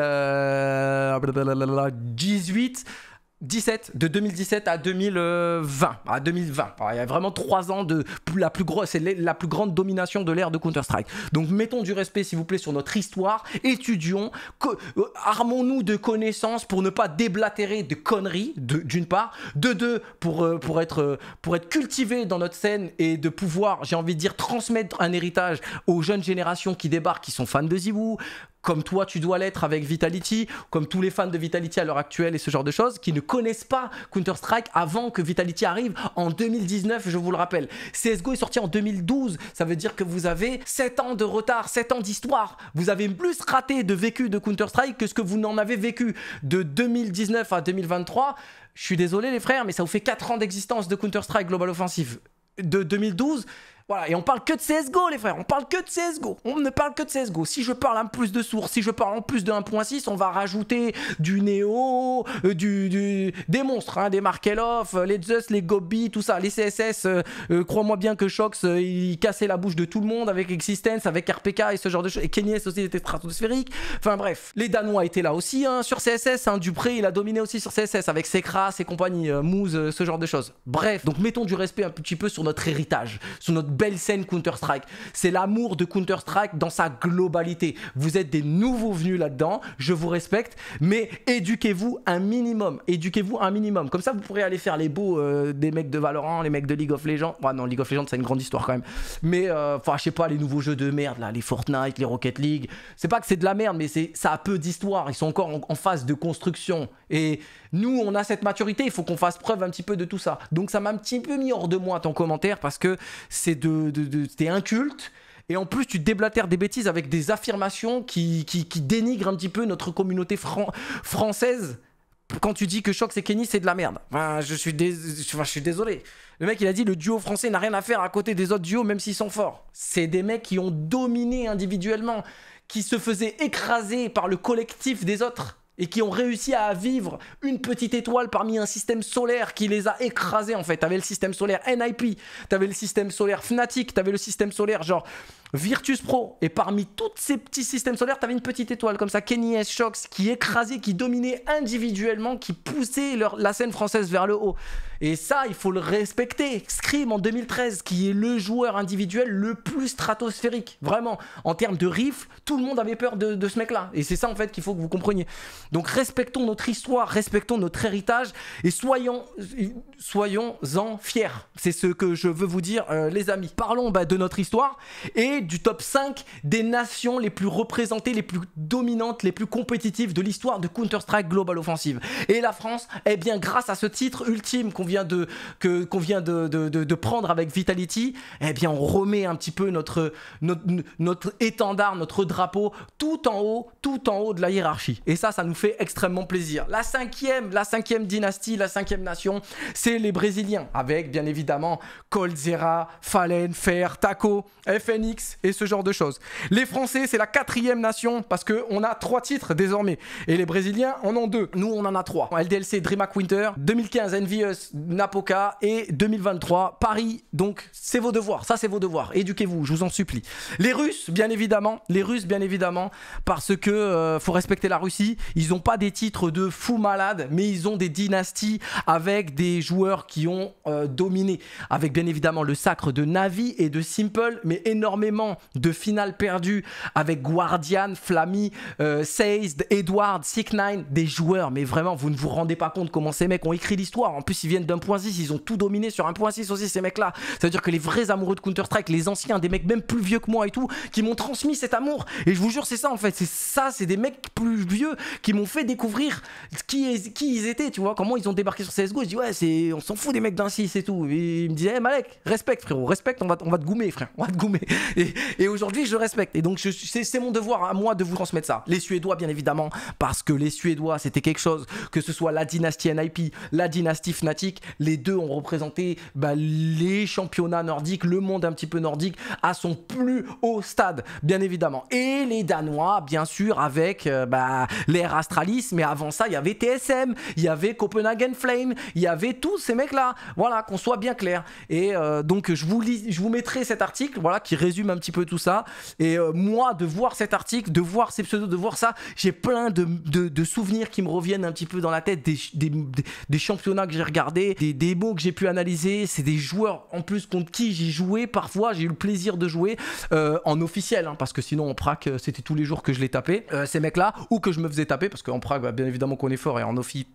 Euh, 17, de 2017 à 2020, à 2020. il y a vraiment trois ans de la plus grosse, la plus grande domination de l'ère de Counter-Strike. Donc mettons du respect, s'il vous plaît, sur notre histoire, étudions, euh, armons-nous de connaissances pour ne pas déblatérer de conneries, d'une part, de deux, pour, euh, euh, pour, être, cultivés pour être cultivé dans notre scène et de pouvoir, j'ai envie de dire, transmettre un héritage aux jeunes générations qui débarquent, qui sont fans de Zibou, comme toi tu dois l'être avec Vitality, comme tous les fans de Vitality à l'heure actuelle et ce genre de choses, qui ne connaissent pas Counter-Strike avant que Vitality arrive en 2019, je vous le rappelle. CSGO est sorti en 2012, ça veut dire que vous avez 7 ans de retard, 7 ans d'histoire. Vous avez plus raté de vécu de Counter-Strike que ce que vous n'en avez vécu de 2019 à 2023. Je suis désolé les frères, mais ça vous fait 4 ans d'existence de Counter-Strike Global Offensive. De 2012 voilà, et on parle que de CSGO, les frères, on parle que de CSGO. On ne parle que de CSGO. Si je parle en plus de Source, si je parle en plus de 1.6, on va rajouter du Néo, euh, du, des monstres, hein, des Markelov, euh, les Zeus, les Gobi, tout ça, les CSS. Euh, crois-moi bien que Shox, il cassait la bouche de tout le monde avec Existence, avec RPK et ce genre de choses. Et Kenyes aussi était stratosphérique. Enfin bref, les Danois étaient là aussi hein, sur CSS. Hein. Dupré, il a dominé aussi sur CSS avec Secra, ses compagnies, Moose, ce genre de choses. Bref, donc mettons du respect un petit peu sur notre héritage, sur notre belle scène Counter-Strike. C'est l'amour de Counter-Strike dans sa globalité. Vous êtes des nouveaux venus là-dedans, je vous respecte, mais éduquez-vous un minimum. Éduquez-vous un minimum. Comme ça, vous pourrez aller faire les beaux euh, des mecs de Valorant, les mecs de League of Legends. Ouais, non, League of Legends, c'est une grande histoire quand même. Mais, euh, enfin, je sais pas, les nouveaux jeux de merde, là, les Fortnite, les Rocket League. C'est pas que c'est de la merde, mais ça a peu d'histoire. Ils sont encore en phase de construction. Et nous, on a cette maturité, il faut qu'on fasse preuve un petit peu de tout ça. Donc ça m'a un petit peu mis hors de moi ton commentaire parce que c'est de, de, t'es inculte. Et en plus, tu déblatères des bêtises avec des affirmations qui, dénigrent un petit peu notre communauté française. Quand tu dis que Choc et Kenny, c'est de la merde. je, suis désolé. Le mec, il a dit le duo français n'a rien à faire à côté des autres duos, même s'ils sont forts. C'est des mecs qui ont dominé individuellement, qui se faisaient écraser par le collectif des autres et qui ont réussi à vivre une petite étoile parmi un système solaire qui les a écrasés en fait. T'avais le système solaire NIP, t'avais le système solaire Fnatic, t'avais le système solaire genre Virtus Pro. Et parmi tous ces petits systèmes solaires, tu avais une petite étoile comme ça, Kenny S. Shox qui écrasait, qui dominait individuellement, qui poussait leur, la scène française vers le haut. Et ça, il faut le respecter. Scream en 2013, qui est le joueur individuel le plus stratosphérique. Vraiment, en termes de riff, tout le monde avait peur de, ce mec-là. Et c'est ça, en fait, qu'il faut que vous compreniez. Donc, respectons notre histoire, respectons notre héritage et soyons, soyons en fiers. C'est ce que je veux vous dire, euh, les amis. Parlons bah, de notre histoire et du top 5 des nations les plus représentées, les plus dominantes, les plus compétitives de l'histoire de Counter-Strike Global Offensive. Et la France, bien, grâce à ce titre ultime qu'on vient, de, que, de, prendre avec Vitality, eh bien, on remet un petit peu notre, notre, étendard, notre drapeau tout en haut, tout en haut de la hiérarchie. Et ça, ça nous fait extrêmement plaisir. La cinquième, la cinquième dynastie, la cinquième nation, c'est les Brésiliens, avec bien évidemment Coldzera, Fallen, Fer, Taco, FNX, et ce genre de choses. Les Français, c'est la quatrième nation parce qu'on a trois titres désormais. Et les Brésiliens en ont deux. Nous, on en a trois. LDLC, DreamHack Winter, 2015, Envious, Napoca et 2023, Paris. Donc, c'est vos devoirs. Ça, c'est vos devoirs. Éduquez-vous, je vous en supplie. Les Russes, bien évidemment. Les Russes, bien évidemment, parce que euh, faut respecter la Russie. Ils n'ont pas des titres de fous malades, mais ils ont des dynasties avec des joueurs qui ont euh, dominé. Avec bien évidemment le sacre de Navi et de Simple, mais énormément de finale perdues avec Guardian, Flamy, euh, Edward, Sick 9 des joueurs, mais vraiment, vous ne vous rendez pas compte comment ces mecs ont écrit l'histoire. En plus, ils viennent d'un point 6, ils ont tout dominé sur un point 6 aussi, ces mecs-là. C'est-à-dire que les vrais amoureux de Counter-Strike, les anciens, des mecs même plus vieux que moi et tout, qui m'ont transmis cet amour. Et je vous jure, c'est ça en fait, c'est ça, c'est des mecs plus vieux qui m'ont fait découvrir qui, ils étaient, tu vois, comment ils ont débarqué sur CSGO. Je dis, ouais, on s'en fout des mecs d'un 6 et tout. Et ils me disaient, hey, Malek, respecte frérot, respecte, on va, va te goumer frère, on va te goumer. Et [laughs] et, aujourd'hui, je respecte. Et donc, c'est mon devoir à moi de vous transmettre ça. Les Suédois, bien évidemment, parce que les Suédois, c'était quelque chose, que ce soit la dynastie NIP, la dynastie Fnatic, les deux ont représenté bah, les championnats nordiques, le monde un petit peu nordique, à son plus haut stade, bien évidemment. Et les Danois, bien sûr, avec euh, bah, l'ère Astralis, mais avant ça, il y avait TSM, il y avait Copenhagen Flame, il y avait tous ces mecs-là. Voilà, qu'on soit bien clair. Et euh, donc, je vous, je vous mettrai cet article, voilà, qui résume un un petit peu tout ça. Et euh, moi, de voir cet article, de voir ces pseudos, de voir ça, j'ai plein de, de, souvenirs qui me reviennent un petit peu dans la tête des, des, des, championnats que j'ai regardé des, des mots que j'ai pu analyser. C'est des joueurs en plus contre qui j'ai joué parfois. J'ai eu le plaisir de jouer euh, en officiel, hein, parce que sinon en Prague euh, c'était tous les jours que je les tapais, ces mecs-là, ou que je me faisais taper, parce qu'en Prague bah, bien évidemment qu'on est fort et en offi,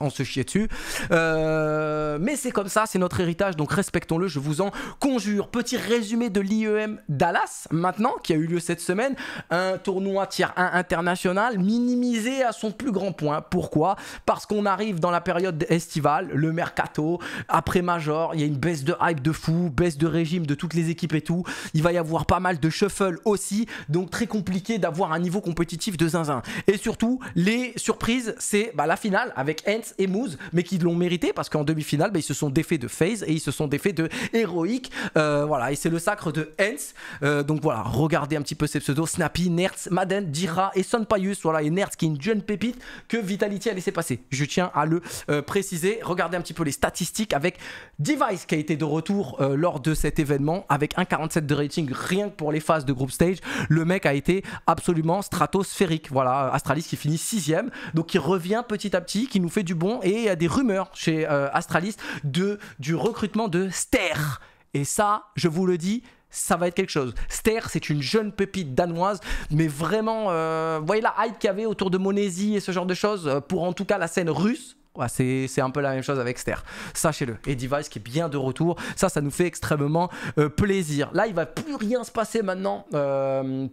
on se chiait dessus. mais c'est comme ça, c'est notre héritage, donc respectons-le, je vous en conjure. Petit résumé de l'IEM Dallas, maintenant, qui a eu lieu cette semaine, un tournoi tier 1 international minimisé à son plus grand point. Pourquoi Parce qu'on arrive dans la période estivale, le mercato, après Major, il y a une baisse de hype de fou, baisse de régime de toutes les équipes et tout. Il va y avoir pas mal de shuffle aussi, donc très compliqué d'avoir un niveau compétitif de zinzin. Et surtout, les surprises, c'est bah, la finale avec Hens et Moose, mais qui l'ont mérité parce qu'en demi-finale, bah, ils se sont défaits de phase et ils se sont défaits de Heroic. Euh, voilà, et c'est le sacre de Hens euh, donc voilà, regardez un petit peu ces pseudos. Snappy, Nerds, Madden, Dira et Sonpayus. Voilà, et Nerds qui est une jeune pépite que Vitality a laissé passer. Je tiens à le euh, préciser. Regardez un petit peu les statistiques avec Device qui a été de retour euh, lors de cet événement avec un 47 de rating rien que pour les phases de group stage. Le mec a été absolument stratosphérique. Voilà, Astralis qui finit 6 donc il revient petit à petit, qui nous fait du bon. Et il y a des rumeurs chez Astralis de, du recrutement de Ster. Et ça, je vous le dis, ça va être quelque chose. Ster, c'est une jeune pépite danoise, mais vraiment, euh, vous voyez la hype qu'il y avait autour de Monesi et ce genre de choses, euh, pour en tout cas la scène russe, c'est un peu la même chose avec Ster. Sachez-le. Et Device qui est bien de retour. Ça, ça nous fait extrêmement euh, plaisir. Là, il va plus rien se passer maintenant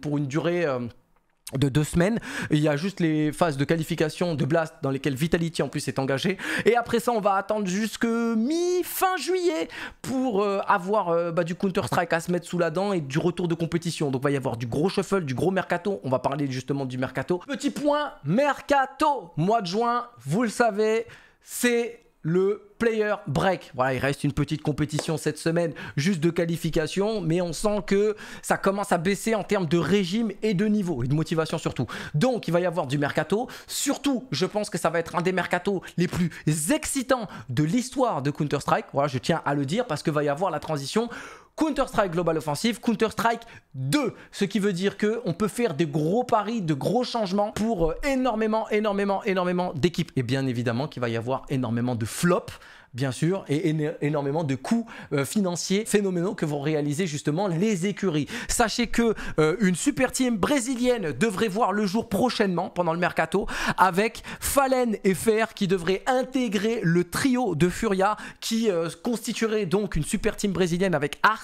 pour une durée de deux semaines. Il y a juste les phases de qualification de Blast dans lesquelles Vitality en plus est engagé. Et après ça, on va attendre jusque mi-fin juillet pour euh, avoir euh, bah, du Counter-Strike à se mettre sous la dent et du retour de compétition. Donc il va y avoir du gros shuffle, du gros mercato. On va parler justement du mercato. Petit point, mercato, mois de juin, vous le savez, c'est le player break. Voilà, il reste une petite compétition cette semaine, juste de qualification, mais on sent que ça commence à baisser en termes de régime et de niveau, et de motivation surtout. Donc, il va y avoir du mercato. Surtout, je pense que ça va être un des mercatos les plus excitants de l'histoire de Counter-Strike. Voilà, je tiens à le dire parce que va y avoir la transition Counter-Strike Global Offensive, Counter-Strike 2, ce qui veut dire que on peut faire des gros paris, de gros changements pour euh, énormément, énormément, énormément d'équipes. Et bien évidemment qu'il va y avoir énormément de flops bien sûr, et énormément de coûts euh, financiers phénoménaux que vont réaliser justement les écuries. Sachez que euh, une super team brésilienne devrait voir le jour prochainement pendant le mercato avec Fallen et Fer qui devraient intégrer le trio de Furia qui euh, constituerait donc une super team brésilienne avec Art,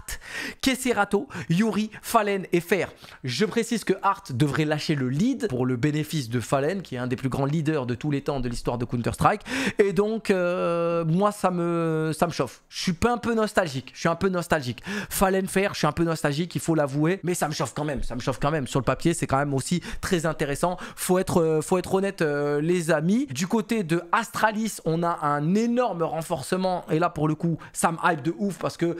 Kesserato, Yuri, Fallen et Fer. Je précise que Art devrait lâcher le lead pour le bénéfice de Fallen qui est un des plus grands leaders de tous les temps de l'histoire de Counter-Strike et donc moi ça me, ça me chauffe. Je suis pas un peu nostalgique. Je suis un peu nostalgique. Fallen faire, je suis un peu nostalgique, il faut l'avouer. Mais ça me chauffe quand même. Ça me chauffe quand même. Sur le papier, c'est quand même aussi très intéressant. Faut être, euh, faut être honnête, euh, les amis. Du côté de Astralis, on a un énorme renforcement. Et là, pour le coup, ça me hype de ouf parce que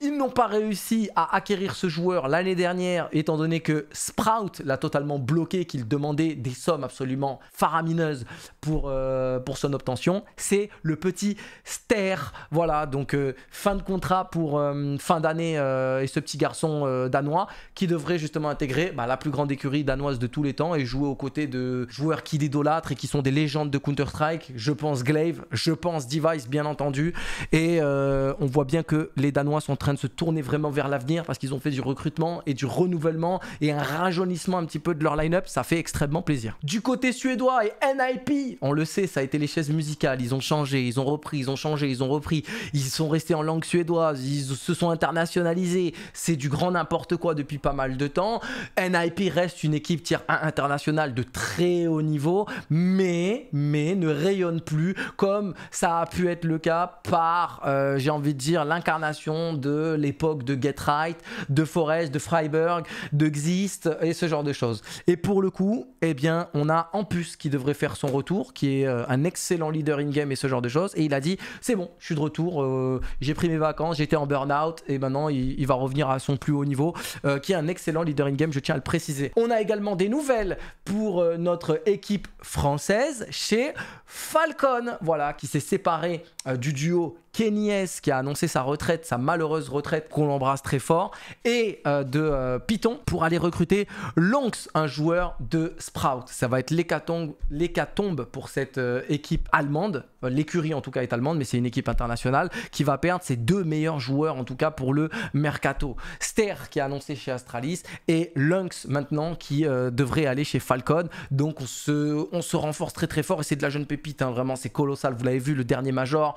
ils n'ont pas réussi à acquérir ce joueur l'année dernière, étant donné que Sprout l'a totalement bloqué, qu'il demandait des sommes absolument faramineuses pour, euh, pour son obtention. C'est le petit Ster. Voilà, donc euh, fin de contrat pour euh, fin d'année et ce petit garçon danois qui devrait justement intégrer bah, la plus grande écurie danoise de tous les temps et jouer aux côtés de joueurs qui l'idolâtrent et qui sont des légendes de Counter-Strike. Je pense Glaive, je pense Device, bien entendu. Et on voit bien que les Danois sont très de se tourner vraiment vers l'avenir parce qu'ils ont fait du recrutement et du renouvellement et un rajeunissement un petit peu de leur line-up. Ça fait extrêmement plaisir. Du côté suédois et NIP, on le sait, ça a été les chaises musicales. Ils ont changé, ils ont repris, ils ont changé, ils ont repris. Ils sont restés en langue suédoise, ils se sont internationalisés. C'est du grand n'importe quoi depuis pas mal de temps. NIP reste une équipe tier 1 internationale de très haut niveau, mais, mais ne rayonne plus comme ça a pu être le cas par, euh, j'ai envie de dire, l'incarnation de l'époque de Get Right, de Forest, de Freiburg, de Xist et ce genre de choses. Et pour le coup, eh bien, on a en plus qui devrait faire son retour, qui est euh, un excellent leader in-game et ce genre de choses. Et il a dit c'est bon, je suis de retour, euh, j'ai pris mes vacances, j'étais en burn-out et maintenant il, va revenir à son plus haut niveau, euh, qui est un excellent leader in-game, je tiens à le préciser. On a également des nouvelles pour notre équipe française chez Falcon, voilà, qui s'est séparé du duo S qui a annoncé sa retraite, sa malheureuse retraite qu'on l'embrasse très fort, et euh, de euh, Python pour aller recruter Lonx, un joueur de Sprout. Ça va être l'hécatombe pour cette euh, équipe allemande. L'écurie en tout cas est allemande, mais c'est une équipe internationale qui va perdre ses deux meilleurs joueurs en tout cas pour le mercato. Ster qui a annoncé chez Astralis et Lunks maintenant qui devrait aller chez Falcon. Donc on se, renforce très très fort et c'est de la jeune pépite, hein. vraiment c'est colossal. Vous l'avez vu, le dernier Major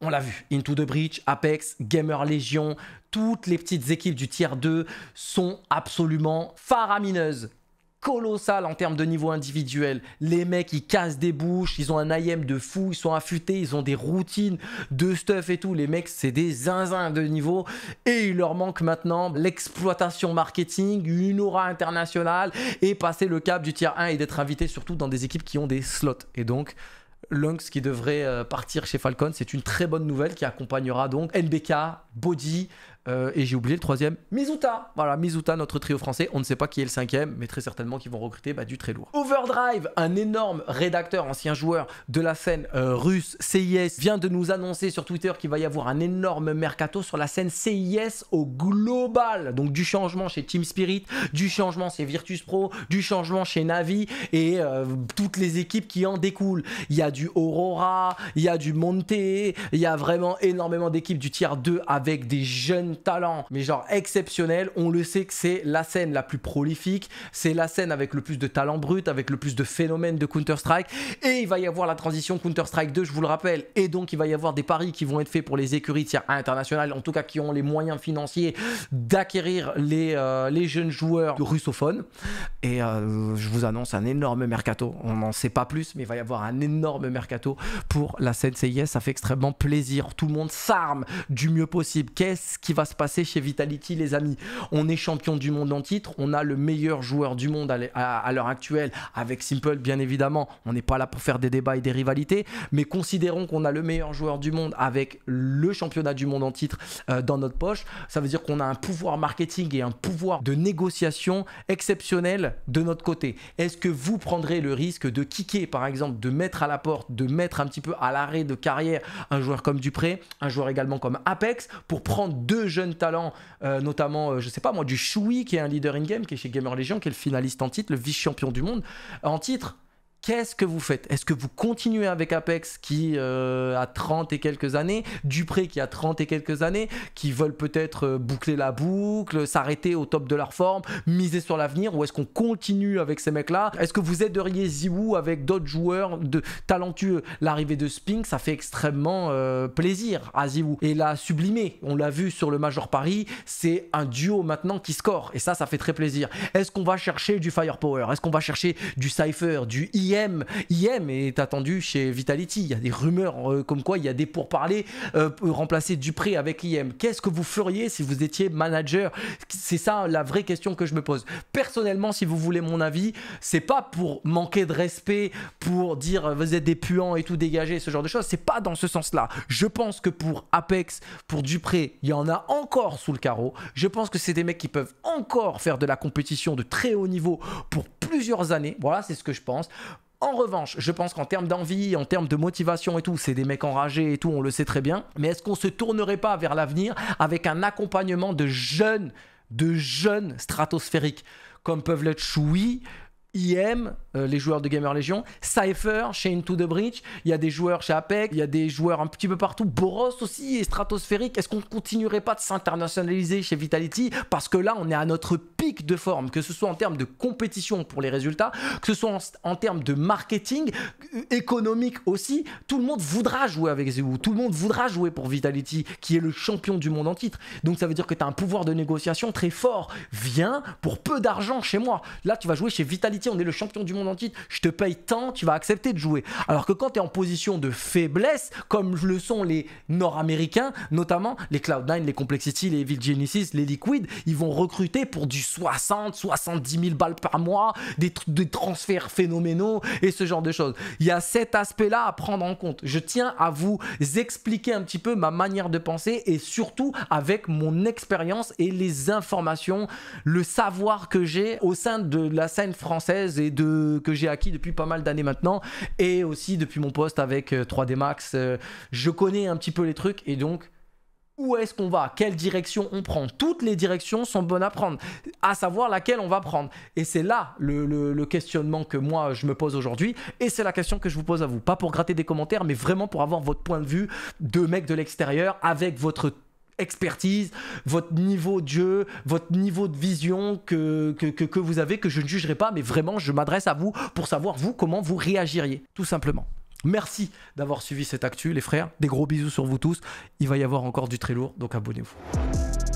on l'a vu, Into the Breach, Apex, Gamer Legion, toutes les petites équipes du tier 2 sont absolument faramineuses colossales en termes de niveau individuel. Les mecs, ils cassent des bouches, ils ont un IM de fou, ils sont affûtés, ils ont des routines de stuff et tout. Les mecs, c'est des zinzins de niveau. Et il leur manque maintenant l'exploitation marketing, une aura internationale et passer le cap du tier 1 et d'être invité surtout dans des équipes qui ont des slots. Et donc, Lungs qui devrait euh, partir chez Falcon. C'est une très bonne nouvelle qui accompagnera donc NBK, Body, euh, et j'ai oublié le troisième, Mizuta. Voilà, Mizuta, notre trio français. On ne sait pas qui est le cinquième, mais très certainement qu'ils vont recruter bah, du très lourd. Overdrive, un énorme rédacteur, ancien joueur de la scène euh, russe CIS, vient de nous annoncer sur Twitter qu'il va y avoir un énorme mercato sur la scène CIS au global. Donc du changement chez Team Spirit, du changement chez Virtus Pro, du changement chez Navi et euh, toutes les équipes qui en découlent. Il y a du Aurora, il y a du Monte, il y a vraiment énormément d'équipes du tier 2 avec des jeunes talent, mais genre exceptionnel. On le sait que c'est la scène la plus prolifique, c'est la scène avec le plus de talent brut, avec le plus de phénomènes de Counter-Strike. Et il va y avoir la transition Counter-Strike 2, je vous le rappelle. Et donc, il va y avoir des paris qui vont être faits pour les écuries tiers internationales, en tout cas qui ont les moyens financiers d'acquérir les, euh, les jeunes joueurs russophones. Et euh, je vous annonce un énorme mercato. On n'en sait pas plus, mais il va y avoir un énorme mercato pour la scène CIS. Ça fait extrêmement plaisir. Tout le monde s'arme du mieux possible. Qu'est-ce qui va se passer chez Vitality, les amis. On est champion du monde en titre, on a le meilleur joueur du monde à l'heure actuelle, avec Simple, bien évidemment. On n'est pas là pour faire des débats et des rivalités, mais considérons qu'on a le meilleur joueur du monde avec le championnat du monde en titre euh, dans notre poche. Ça veut dire qu'on a un pouvoir marketing et un pouvoir de négociation exceptionnel de notre côté. Est-ce que vous prendrez le risque de kicker, par exemple, de mettre à la porte, de mettre un petit peu à l'arrêt de carrière un joueur comme Dupré, un joueur également comme Apex, pour prendre deux jeunes talents, euh, notamment, euh, je sais pas moi, du Choui, qui est un leader in-game, qui est chez Gamer Legion, qui est le finaliste en titre, le vice-champion du monde en titre. Qu'est-ce que vous faites Est-ce que vous continuez avec Apex qui euh, a 30 et quelques années, Dupré qui a 30 et quelques années, qui veulent peut-être euh, boucler la boucle, s'arrêter au top de leur forme, miser sur l'avenir Ou est-ce qu'on continue avec ces mecs-là Est-ce que vous aideriez Ziwoo avec d'autres joueurs de talentueux L'arrivée de Spink, ça fait extrêmement euh, plaisir à Ziwoo. Et la Sublimé, on l'a vu sur le Major Paris, c'est un duo maintenant qui score. Et ça, ça fait très plaisir. Est-ce qu'on va chercher du Firepower Est-ce qu'on va chercher du Cypher, du IR IM, est attendu chez Vitality. Il y a des rumeurs euh, comme quoi il y a des pourparlers euh, pour remplacer Dupré avec IM. Qu'est-ce que vous feriez si vous étiez manager C'est ça la vraie question que je me pose. Personnellement, si vous voulez mon avis, c'est pas pour manquer de respect, pour dire euh, vous êtes des puants et tout dégager, ce genre de choses. C'est pas dans ce sens-là. Je pense que pour Apex, pour Dupré, il y en a encore sous le carreau. Je pense que c'est des mecs qui peuvent encore faire de la compétition de très haut niveau pour plusieurs années. Voilà, c'est ce que je pense. En revanche, je pense qu'en termes d'envie, en termes de motivation et tout, c'est des mecs enragés et tout, on le sait très bien. Mais est-ce qu'on se tournerait pas vers l'avenir avec un accompagnement de jeunes, de jeunes stratosphériques comme peuvent l'être Choui, IM, euh, les joueurs de Gamer Legion, Cypher chez Into the Bridge, il y a des joueurs chez Apex, il y a des joueurs un petit peu partout, Boros aussi et Stratosphérique. Est-ce qu'on ne continuerait pas de s'internationaliser chez Vitality Parce que là, on est à notre pic de forme, que ce soit en termes de compétition pour les résultats, que ce soit en, termes de marketing, euh, économique aussi. Tout le monde voudra jouer avec vous, tout le monde voudra jouer pour Vitality, qui est le champion du monde en titre. Donc ça veut dire que tu as un pouvoir de négociation très fort. Viens pour peu d'argent chez moi. Là, tu vas jouer chez Vitality on est le champion du monde en titre, je te paye tant, tu vas accepter de jouer. Alors que quand tu es en position de faiblesse, comme le sont les Nord-Américains, notamment les Cloud9, les Complexity, les Evil Genesis, les Liquid, ils vont recruter pour du 60, 70 000 balles par mois, des, des transferts phénoménaux et ce genre de choses. Il y a cet aspect-là à prendre en compte. Je tiens à vous expliquer un petit peu ma manière de penser et surtout avec mon expérience et les informations, le savoir que j'ai au sein de la scène française et de, que j'ai acquis depuis pas mal d'années maintenant. Et aussi depuis mon poste avec 3D euh, Max, euh, je connais un petit peu les trucs et donc où est-ce qu'on va, quelle direction on prend. Toutes les directions sont bonnes à prendre, à savoir laquelle on va prendre. Et c'est là le, le, questionnement que moi je me pose aujourd'hui, et c'est la question que je vous pose à vous. Pas pour gratter des commentaires, mais vraiment pour avoir votre point de vue de mec de l'extérieur, avec votre expertise, votre niveau de jeu, votre niveau de vision que, que, que vous avez, que je ne jugerai pas, mais vraiment, je m'adresse à vous pour savoir, vous, comment vous réagiriez, tout simplement. Merci d'avoir suivi cette actu, les frères. Des gros bisous sur vous tous. Il va y avoir encore du très lourd, donc abonnez-vous.